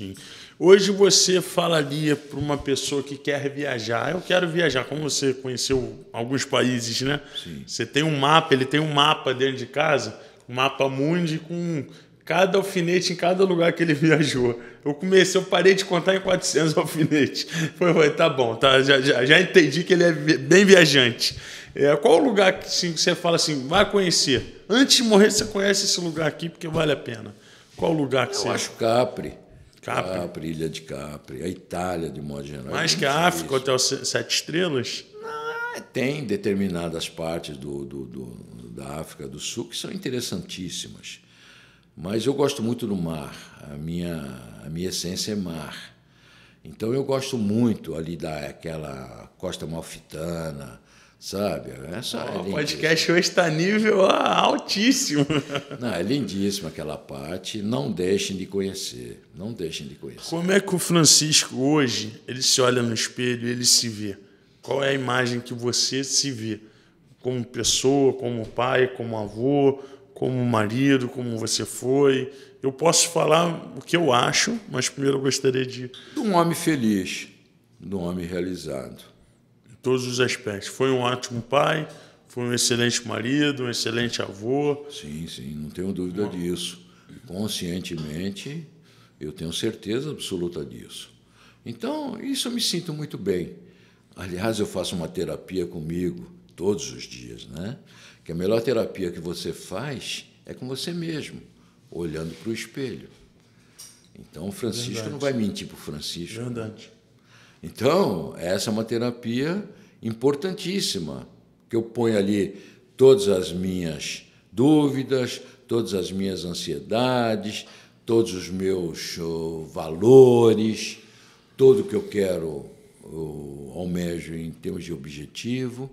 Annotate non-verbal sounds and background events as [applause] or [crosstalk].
Sim. Hoje você falaria para uma pessoa que quer viajar, eu quero viajar, como você conheceu alguns países, né? Sim. Você tem um mapa, ele tem um mapa dentro de casa, um mapa mundi com cada alfinete em cada lugar que ele [laughs] viajou. Eu comecei, eu parei de contar em 400 [laughs] alfinetes. Foi, foi tá bom, tá, já, já, já entendi que ele é bem viajante. É, qual o lugar que, assim, você fala assim, vai conhecer? Antes de morrer, você conhece esse lugar aqui porque vale a pena. Qual o lugar que eu você... Eu acho Capri. Capri. Capri, Ilha de Capri, a Itália, de modo geral. Mais que a África, Hotel Sete Estrelas? Não, ah, tem determinadas partes do, do, do, da África do Sul que são interessantíssimas. Mas eu gosto muito do mar, a minha, a minha essência é mar. Então eu gosto muito ali daquela Costa Malfitana, Sabe? Essa oh, é o podcast hoje está nível altíssimo. [laughs] Não, é lindíssimo aquela parte. Não deixem de conhecer. Não deixem de conhecer. Como é que o Francisco hoje ele se olha no espelho ele se vê? Qual é a imagem que você se vê? Como pessoa, como pai, como avô, como marido, como você foi. Eu posso falar o que eu acho, mas primeiro eu gostaria de. De um homem feliz, de um homem realizado todos os aspectos. Foi um ótimo pai, foi um excelente marido, um excelente avô. Sim, sim, não tenho dúvida Bom. disso. Conscientemente, eu tenho certeza absoluta disso. Então, isso eu me sinto muito bem. Aliás, eu faço uma terapia comigo todos os dias, né? Que a melhor terapia que você faz é com você mesmo, olhando para o espelho. Então, o Francisco Verdade. não vai mentir para o Francisco. Né? Verdade. Então, essa é uma terapia importantíssima, que eu ponho ali todas as minhas dúvidas, todas as minhas ansiedades, todos os meus valores, tudo que eu quero eu almejo em termos de objetivo.